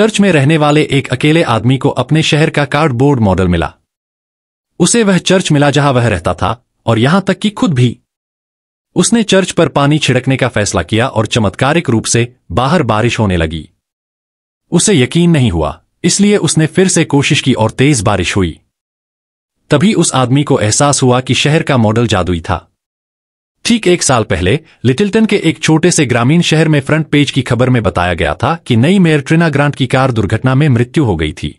church में रहने वाले एक अकेले आदमी को अपने शहर का कार्डबोर्ड मॉडल मिला उसे वह चर्च मिला जहां वह रहता था और यहां तक कि खुद भी उसने चर्च पर पानी छिड़कने का फैसला किया और चमत्कारिक रूप से बाहर बारिश होने लगी उसे यकीन नहीं हुआ इसलिए उसने फिर से कोशिश की और तेज बारिश हुई तभी उस आदमी को एहसास हुआ कि शहर का मॉडल जादुई था ठीक एक साल पहले लिटिल्टन के एक छोटे से ग्रामीण शहर में फ्रंट पेज की खबर में बताया गया था कि नई मेयर ट्रिना ग्रांट की कार दुर्घटना में मृत्यु हो गई थी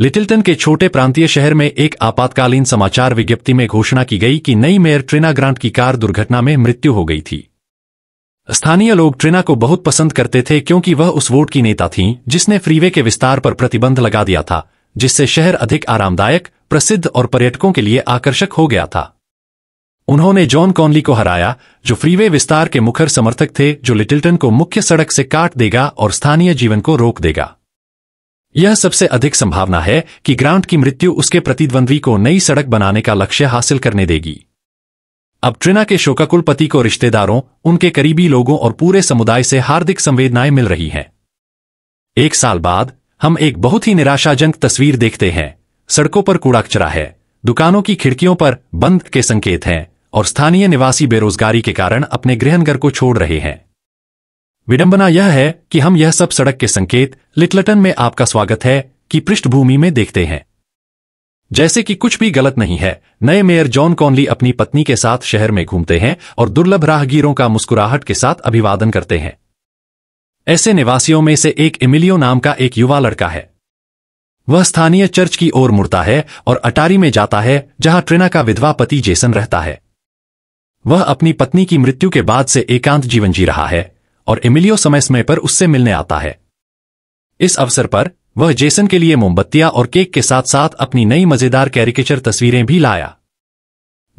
लिटिल्टन के छोटे प्रांतीय शहर में एक आपातकालीन समाचार विज्ञप्ति में घोषणा की गई कि नई मेयर ट्रिना ग्रांट की कार दुर्घटना में मृत्यु हो गई थी स्थानीय लोग ट्रिना को बहुत पसंद करते थे क्योंकि वह उस वोट की नेता थीं जिसने फ्रीवे के विस्तार पर प्रतिबंध लगा दिया था जिससे शहर अधिक आरामदायक प्रसिद्ध और पर्यटकों के लिए आकर्षक हो गया था उन्होंने जॉन कॉनली को हराया जो फ्रीवे विस्तार के मुखर समर्थक थे जो लिटिल्टन को मुख्य सड़क से काट देगा और स्थानीय जीवन को रोक देगा यह सबसे अधिक संभावना है कि ग्रांट की मृत्यु उसके प्रतिद्वंद्वी को नई सड़क बनाने का लक्ष्य हासिल करने देगी अब ट्रिना के शोकाकुल पति को रिश्तेदारों उनके करीबी लोगों और पूरे समुदाय से हार्दिक संवेदनाएं मिल रही हैं एक साल बाद हम एक बहुत ही निराशाजनक तस्वीर देखते हैं सड़कों पर कूड़ा कचरा है दुकानों की खिड़कियों पर बंद के संकेत हैं और स्थानीय निवासी बेरोजगारी के कारण अपने गृहनगर को छोड़ रहे हैं विडंबना यह है कि हम यह सब सड़क के संकेत लिटलटन में आपका स्वागत है कि पृष्ठभूमि में देखते हैं जैसे कि कुछ भी गलत नहीं है नए मेयर जॉन कॉनली अपनी पत्नी के साथ शहर में घूमते हैं और दुर्लभ राहगीरों का मुस्कुराहट के साथ अभिवादन करते हैं ऐसे निवासियों में से एक इमिलियो नाम का एक युवा लड़का है वह स्थानीय चर्च की ओर मुड़ता है और अटारी में जाता है जहां ट्रिना का विधवा पति जेसन रहता है वह अपनी पत्नी की मृत्यु के बाद से एकांत जीवन जी रहा है और एमिलियो समय समय पर उससे मिलने आता है इस अवसर पर वह जेसन के लिए मोमबत्तियां और केक के साथ साथ अपनी नई मजेदार कैरिकेचर तस्वीरें भी लाया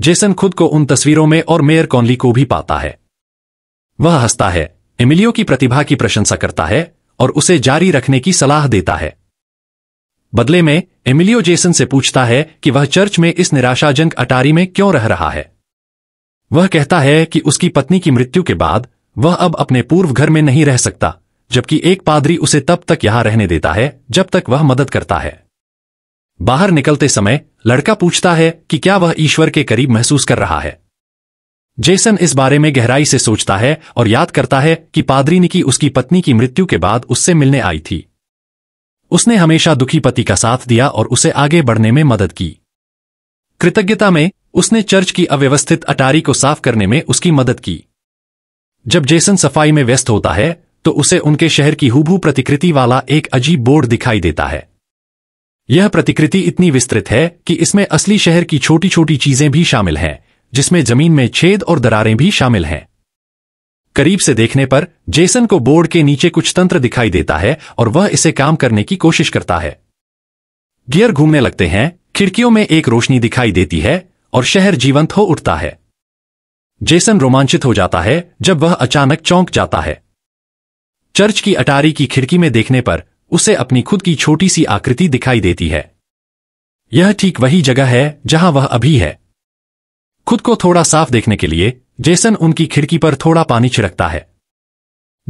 जेसन खुद को उन तस्वीरों में और मेयर कॉनली को भी पाता है वह हंसता है एमिलियो की प्रतिभा की प्रशंसा करता है और उसे जारी रखने की सलाह देता है बदले में एमिलियो जेसन से पूछता है कि वह चर्च में इस निराशाजनक अटारी में क्यों रह रहा है वह कहता है कि उसकी पत्नी की मृत्यु के बाद वह अब अपने पूर्व घर में नहीं रह सकता जबकि एक पादरी उसे तब तक यहां रहने देता है जब तक वह मदद करता है बाहर निकलते समय लड़का पूछता है कि क्या वह ईश्वर के करीब महसूस कर रहा है जेसन इस बारे में गहराई से सोचता है और याद करता है कि पादरी निकी उसकी पत्नी की मृत्यु के बाद उससे मिलने आई थी उसने हमेशा दुखी पति का साथ दिया और उसे आगे बढ़ने में मदद की कृतज्ञता में उसने चर्च की अव्यवस्थित अटारी को साफ करने में उसकी मदद की जब जेसन सफाई में व्यस्त होता है तो उसे उनके शहर की हुबू प्रतिकृति वाला एक अजीब बोर्ड दिखाई देता है यह प्रतिकृति इतनी विस्तृत है कि इसमें असली शहर की छोटी छोटी चीजें भी शामिल हैं जिसमें जमीन में छेद और दरारें भी शामिल हैं करीब से देखने पर जेसन को बोर्ड के नीचे कुछ तंत्र दिखाई देता है और वह इसे काम करने की कोशिश करता है गियर घूमने लगते हैं खिड़कियों में एक रोशनी दिखाई देती है और शहर जीवंत हो उठता है जेसन रोमांचित हो जाता है जब वह अचानक चौंक जाता है चर्च की अटारी की खिड़की में देखने पर उसे अपनी खुद की छोटी सी आकृति दिखाई देती है यह ठीक वही जगह है जहां वह अभी है खुद को थोड़ा साफ देखने के लिए जेसन उनकी खिड़की पर थोड़ा पानी छिड़कता है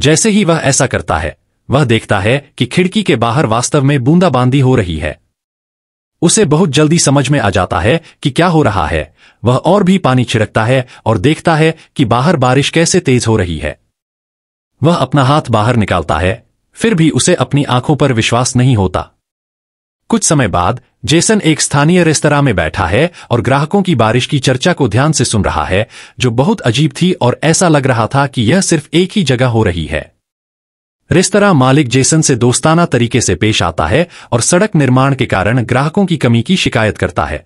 जैसे ही वह ऐसा करता है वह देखता है कि खिड़की के बाहर वास्तव में बूंदाबांदी हो रही है उसे बहुत जल्दी समझ में आ जाता है कि क्या हो रहा है वह और भी पानी छिड़कता है और देखता है कि बाहर बारिश कैसे तेज हो रही है वह अपना हाथ बाहर निकालता है फिर भी उसे अपनी आंखों पर विश्वास नहीं होता कुछ समय बाद जेसन एक स्थानीय रेस्तरा में बैठा है और ग्राहकों की बारिश की चर्चा को ध्यान से सुन रहा है जो बहुत अजीब थी और ऐसा लग रहा था कि यह सिर्फ एक ही जगह हो रही है रेस्तरा मालिक जेसन से दोस्ताना तरीके से पेश आता है और सड़क निर्माण के कारण ग्राहकों की कमी की शिकायत करता है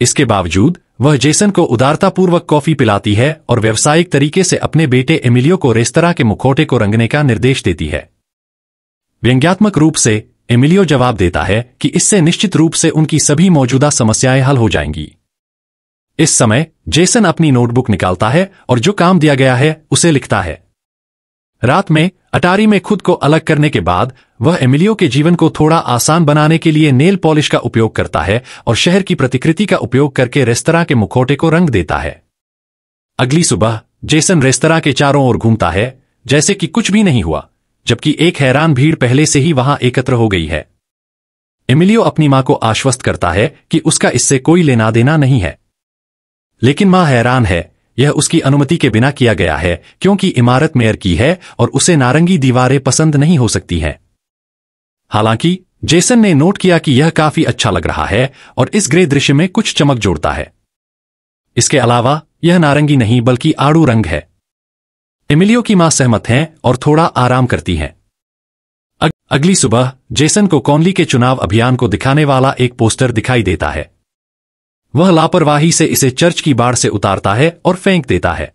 इसके बावजूद वह जेसन को उदारतापूर्वक कॉफी पिलाती है और व्यावसायिक तरीके से अपने बेटे एमिलियो को रेस्तरा के मुखौटे को रंगने का निर्देश देती है व्यंग्यात्मक रूप से एमिलियो जवाब देता है कि इससे निश्चित रूप से उनकी सभी मौजूदा समस्याएं हल हो जाएंगी इस समय जेसन अपनी नोटबुक निकालता है और जो काम दिया गया है उसे लिखता है रात में अटारी में खुद को अलग करने के बाद वह एमिलियो के जीवन को थोड़ा आसान बनाने के लिए नेल पॉलिश का उपयोग करता है और शहर की प्रतिकृति का उपयोग करके रेस्तरा के मुखौटे को रंग देता है अगली सुबह जेसन रेस्तरा के चारों ओर घूमता है जैसे कि कुछ भी नहीं हुआ जबकि एक हैरान भीड़ पहले से ही वहां एकत्र हो गई है एमिलियो अपनी मां को आश्वस्त करता है कि उसका इससे कोई लेना देना नहीं है लेकिन मां हैरान है यह उसकी अनुमति के बिना किया गया है क्योंकि इमारत मेयर की है और उसे नारंगी दीवारें पसंद नहीं हो सकती हैं हालांकि जेसन ने नोट किया कि यह काफी अच्छा लग रहा है और इस ग्रे दृश्य में कुछ चमक जोड़ता है इसके अलावा यह नारंगी नहीं बल्कि आड़ू रंग है इमिलियो की मां सहमत हैं और थोड़ा आराम करती हैं अगली सुबह जेसन को कॉनली के चुनाव अभियान को दिखाने वाला एक पोस्टर दिखाई देता है वह लापरवाही से इसे चर्च की बाढ़ से उतारता है और फेंक देता है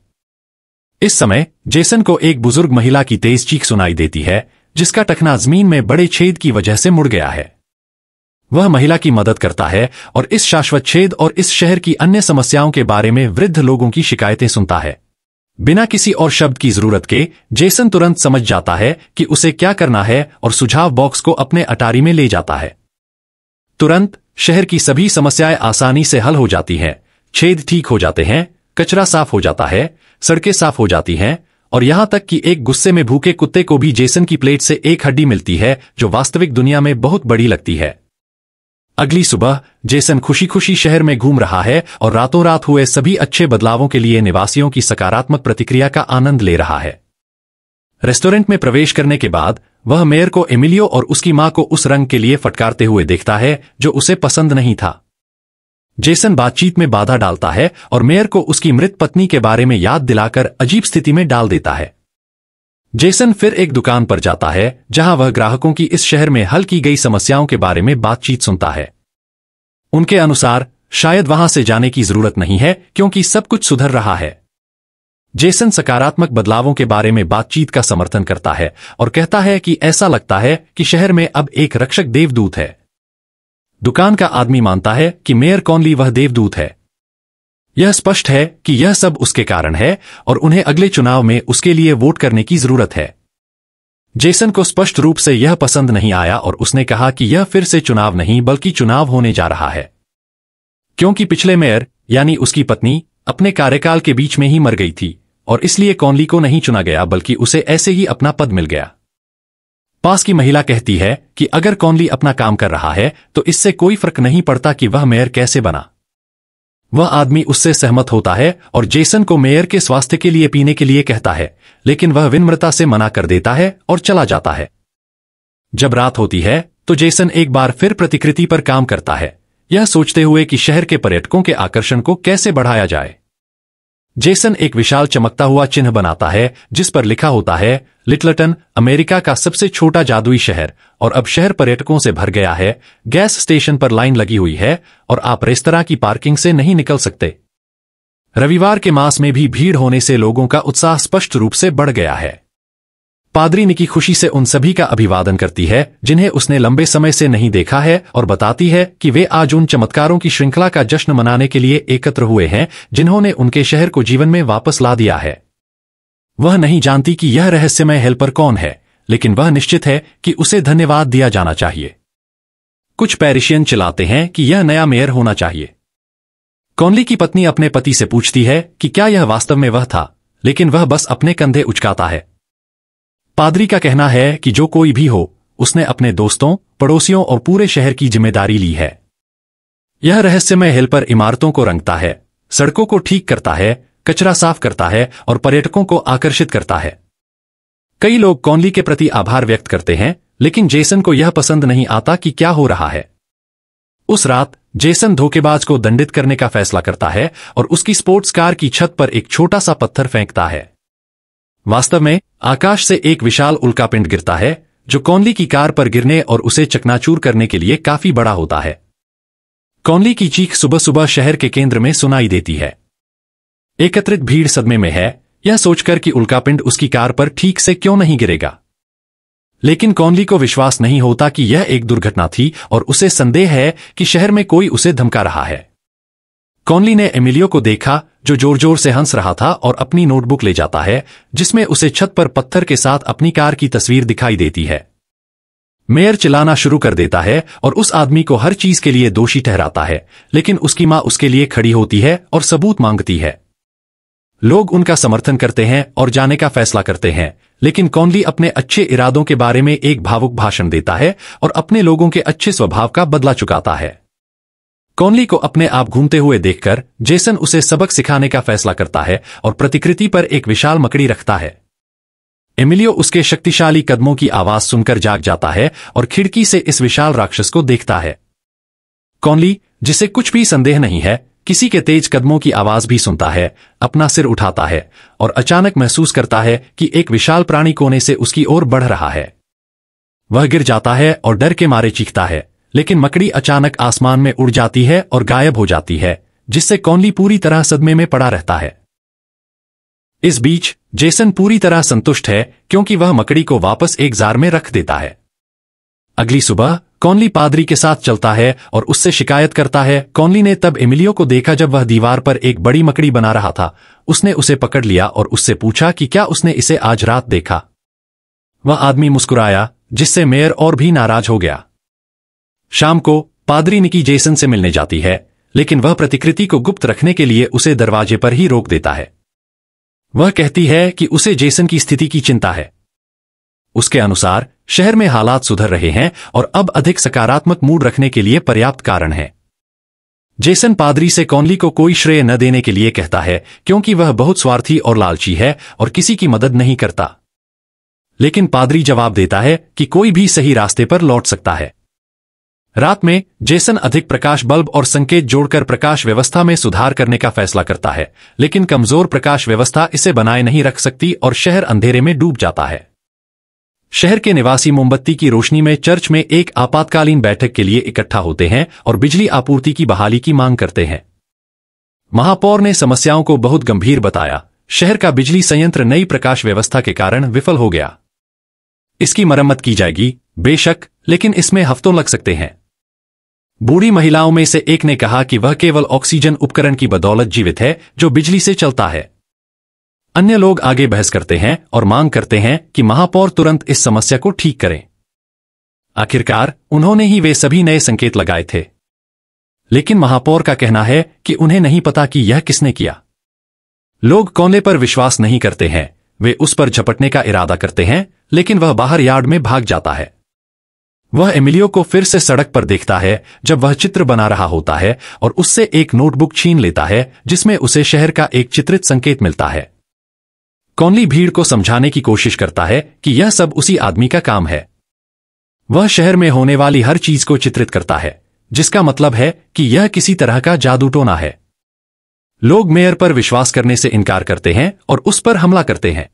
इस समय जेसन को एक बुजुर्ग महिला की तेज चीख सुनाई देती है जिसका टखना जमीन में बड़े छेद की वजह से मुड़ गया है वह महिला की मदद करता है और इस शाश्वत छेद और इस शहर की अन्य समस्याओं के बारे में वृद्ध लोगों की शिकायतें सुनता है बिना किसी और शब्द की जरूरत के जेसन तुरंत समझ जाता है कि उसे क्या करना है और सुझाव बॉक्स को अपने अटारी में ले जाता है तुरंत शहर की सभी समस्याएं आसानी से हल हो जाती हैं छेद ठीक हो जाते हैं कचरा साफ हो जाता है सड़कें साफ हो जाती हैं और यहां तक कि एक गुस्से में भूखे कुत्ते को भी जेसन की प्लेट से एक हड्डी मिलती है जो वास्तविक दुनिया में बहुत बड़ी लगती है अगली सुबह जेसन खुशी खुशी शहर में घूम रहा है और रातों रात हुए सभी अच्छे बदलावों के लिए निवासियों की सकारात्मक प्रतिक्रिया का आनंद ले रहा है रेस्टोरेंट में प्रवेश करने के बाद वह मेयर को एमिलियो और उसकी मां को उस रंग के लिए फटकारते हुए देखता है जो उसे पसंद नहीं था जेसन बातचीत में बाधा डालता है और मेयर को उसकी मृत पत्नी के बारे में याद दिलाकर अजीब स्थिति में डाल देता है जेसन फिर एक दुकान पर जाता है जहां वह ग्राहकों की इस शहर में हल की गई समस्याओं के बारे में बातचीत सुनता है उनके अनुसार शायद वहां से जाने की जरूरत नहीं है क्योंकि सब कुछ सुधर रहा है जेसन सकारात्मक बदलावों के बारे में बातचीत का समर्थन करता है और कहता है कि ऐसा लगता है कि शहर में अब एक रक्षक देवदूत है दुकान का आदमी मानता है कि मेयर कौनली वह देवदूत है यह स्पष्ट है कि यह सब उसके कारण है और उन्हें अगले चुनाव में उसके लिए वोट करने की जरूरत है जेसन को स्पष्ट रूप से यह पसंद नहीं आया और उसने कहा कि यह फिर से चुनाव नहीं बल्कि चुनाव होने जा रहा है क्योंकि पिछले मेयर यानी उसकी पत्नी अपने कार्यकाल के बीच में ही मर गई थी और इसलिए कॉनली को नहीं चुना गया बल्कि उसे ऐसे ही अपना पद मिल गया पास की महिला कहती है कि अगर कॉनली अपना काम कर रहा है तो इससे कोई फर्क नहीं पड़ता कि वह मेयर कैसे बना वह आदमी उससे सहमत होता है और जेसन को मेयर के स्वास्थ्य के लिए पीने के लिए कहता है लेकिन वह विनम्रता से मना कर देता है और चला जाता है जब रात होती है तो जेसन एक बार फिर प्रतिकृति पर काम करता है यह सोचते हुए कि शहर के पर्यटकों के आकर्षण को कैसे बढ़ाया जाए जेसन एक विशाल चमकता हुआ चिन्ह बनाता है जिस पर लिखा होता है लिटलटन अमेरिका का सबसे छोटा जादुई शहर और अब शहर पर्यटकों से भर गया है गैस स्टेशन पर लाइन लगी हुई है और आप रेस्तरा की पार्किंग से नहीं निकल सकते रविवार के मास में भी भीड़ होने से लोगों का उत्साह स्पष्ट रूप से बढ़ गया है पादरी निकी खुशी से उन सभी का अभिवादन करती है जिन्हें उसने लंबे समय से नहीं देखा है और बताती है कि वे आज उन चमत्कारों की श्रृंखला का जश्न मनाने के लिए एकत्र हुए हैं जिन्होंने उनके शहर को जीवन में वापस ला दिया है वह नहीं जानती कि यह रहस्यमय हेल्पर कौन है लेकिन वह निश्चित है कि उसे धन्यवाद दिया जाना चाहिए कुछ पैरिशियन चलाते हैं कि यह नया मेयर होना चाहिए कौनली की पत्नी अपने पति से पूछती है कि क्या यह वास्तव में वह था लेकिन वह बस अपने कंधे उचकाता है पादरी का कहना है कि जो कोई भी हो उसने अपने दोस्तों पड़ोसियों और पूरे शहर की जिम्मेदारी ली है यह रहस्यमय हेल्पर इमारतों को रंगता है सड़कों को ठीक करता है कचरा साफ करता है और पर्यटकों को आकर्षित करता है कई लोग कौनली के प्रति आभार व्यक्त करते हैं लेकिन जेसन को यह पसंद नहीं आता कि क्या हो रहा है उस रात जेसन धोखेबाज को दंडित करने का फैसला करता है और उसकी स्पोर्ट्स कार की छत पर एक छोटा सा पत्थर फेंकता है वास्तव में आकाश से एक विशाल उल्कापिंड गिरता है जो कौनली की कार पर गिरने और उसे चकनाचूर करने के लिए काफी बड़ा होता है कौनली की चीख सुबह सुबह शहर के केंद्र में सुनाई देती है एकत्रित भीड़ सदमे में है यह सोचकर कि उल्कापिंड उसकी कार पर ठीक से क्यों नहीं गिरेगा लेकिन कौनली को विश्वास नहीं होता कि यह एक दुर्घटना थी और उसे संदेह है कि शहर में कोई उसे धमका रहा है कॉनली ने एमिलियो को देखा जो जोर जोर से हंस रहा था और अपनी नोटबुक ले जाता है जिसमें उसे छत पर पत्थर के साथ अपनी कार की तस्वीर दिखाई देती है मेयर चिल्लाना शुरू कर देता है और उस आदमी को हर चीज के लिए दोषी ठहराता है लेकिन उसकी मां उसके लिए खड़ी होती है और सबूत मांगती है लोग उनका समर्थन करते हैं और जाने का फैसला करते हैं लेकिन कौनली अपने अच्छे इरादों के बारे में एक भावुक भाषण देता है और अपने लोगों के अच्छे स्वभाव का बदला चुकाता है कॉनली को अपने आप घूमते हुए देखकर जेसन उसे सबक सिखाने का फैसला करता है और प्रतिकृति पर एक विशाल मकड़ी रखता है एमिलियो उसके शक्तिशाली कदमों की आवाज सुनकर जाग जाता है और खिड़की से इस विशाल राक्षस को देखता है कॉनली जिसे कुछ भी संदेह नहीं है किसी के तेज कदमों की आवाज भी सुनता है अपना सिर उठाता है और अचानक महसूस करता है कि एक विशाल प्राणी कोने से उसकी ओर बढ़ रहा है वह गिर जाता है और डर के मारे चीखता है लेकिन मकड़ी अचानक आसमान में उड़ जाती है और गायब हो जाती है जिससे कौनली पूरी तरह सदमे में पड़ा रहता है इस बीच जेसन पूरी तरह संतुष्ट है क्योंकि वह मकड़ी को वापस एक जार में रख देता है अगली सुबह कौनली पादरी के साथ चलता है और उससे शिकायत करता है कौनली ने तब इमिलियो को देखा जब वह दीवार पर एक बड़ी मकड़ी बना रहा था उसने उसे पकड़ लिया और उससे पूछा कि क्या उसने इसे आज रात देखा वह आदमी मुस्कुराया जिससे मेयर और भी नाराज हो गया शाम को पादरी निकी जेसन से मिलने जाती है लेकिन वह प्रतिकृति को गुप्त रखने के लिए उसे दरवाजे पर ही रोक देता है वह कहती है कि उसे जेसन की स्थिति की चिंता है उसके अनुसार शहर में हालात सुधर रहे हैं और अब अधिक सकारात्मक मूड रखने के लिए पर्याप्त कारण है जेसन पादरी से कौनली को कोई श्रेय न देने के लिए कहता है क्योंकि वह बहुत स्वार्थी और लालची है और किसी की मदद नहीं करता लेकिन पादरी जवाब देता है कि कोई भी सही रास्ते पर लौट सकता है रात में जेसन अधिक प्रकाश बल्ब और संकेत जोड़कर प्रकाश व्यवस्था में सुधार करने का फैसला करता है लेकिन कमजोर प्रकाश व्यवस्था इसे बनाए नहीं रख सकती और शहर अंधेरे में डूब जाता है शहर के निवासी मोमबत्ती की रोशनी में चर्च में एक आपातकालीन बैठक के लिए इकट्ठा होते हैं और बिजली आपूर्ति की बहाली की मांग करते हैं महापौर ने समस्याओं को बहुत गंभीर बताया शहर का बिजली संयंत्र नई प्रकाश व्यवस्था के कारण विफल हो गया इसकी मरम्मत की जाएगी बेशक लेकिन इसमें हफ्तों लग सकते हैं बूढ़ी महिलाओं में से एक ने कहा कि वह केवल ऑक्सीजन उपकरण की बदौलत जीवित है जो बिजली से चलता है अन्य लोग आगे बहस करते हैं और मांग करते हैं कि महापौर तुरंत इस समस्या को ठीक करें आखिरकार उन्होंने ही वे सभी नए संकेत लगाए थे लेकिन महापौर का कहना है कि उन्हें नहीं पता कि यह किसने किया लोग कोने पर विश्वास नहीं करते हैं वे उस पर झपटने का इरादा करते हैं लेकिन वह बाहर यार्ड में भाग जाता है वह एमिलियो को फिर से सड़क पर देखता है जब वह चित्र बना रहा होता है और उससे एक नोटबुक छीन लेता है जिसमें उसे शहर का एक चित्रित संकेत मिलता है कौनली भीड़ को समझाने की कोशिश करता है कि यह सब उसी आदमी का काम है वह शहर में होने वाली हर चीज को चित्रित करता है जिसका मतलब है कि यह किसी तरह का जादू टोना है लोग मेयर पर विश्वास करने से इनकार करते हैं और उस पर हमला करते हैं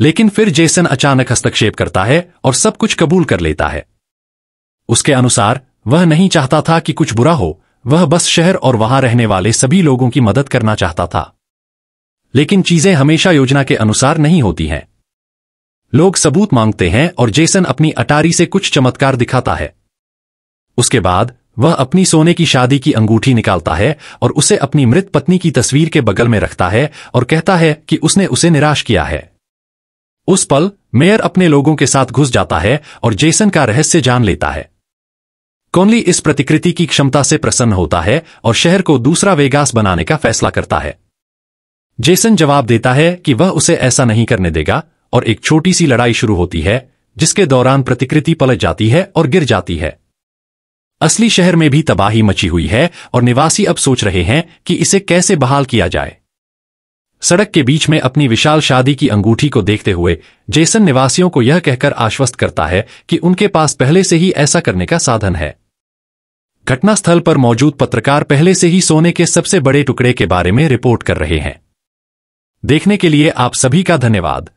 लेकिन फिर जेसन अचानक हस्तक्षेप करता है और सब कुछ कबूल कर लेता है उसके अनुसार वह नहीं चाहता था कि कुछ बुरा हो वह बस शहर और वहां रहने वाले सभी लोगों की मदद करना चाहता था लेकिन चीजें हमेशा योजना के अनुसार नहीं होती हैं लोग सबूत मांगते हैं और जेसन अपनी अटारी से कुछ चमत्कार दिखाता है उसके बाद वह अपनी सोने की शादी की अंगूठी निकालता है और उसे अपनी मृत पत्नी की तस्वीर के बगल में रखता है और कहता है कि उसने उसे निराश किया है उस पल मेयर अपने लोगों के साथ घुस जाता है और जेसन का रहस्य जान लेता है कॉनली इस प्रतिकृति की क्षमता से प्रसन्न होता है और शहर को दूसरा वेगास बनाने का फैसला करता है जेसन जवाब देता है कि वह उसे ऐसा नहीं करने देगा और एक छोटी सी लड़ाई शुरू होती है जिसके दौरान प्रतिकृति पलट जाती है और गिर जाती है असली शहर में भी तबाही मची हुई है और निवासी अब सोच रहे हैं कि इसे कैसे बहाल किया जाए सड़क के बीच में अपनी विशाल शादी की अंगूठी को देखते हुए जेसन निवासियों को यह कहकर आश्वस्त करता है कि उनके पास पहले से ही ऐसा करने का साधन है घटनास्थल पर मौजूद पत्रकार पहले से ही सोने के सबसे बड़े टुकड़े के बारे में रिपोर्ट कर रहे हैं देखने के लिए आप सभी का धन्यवाद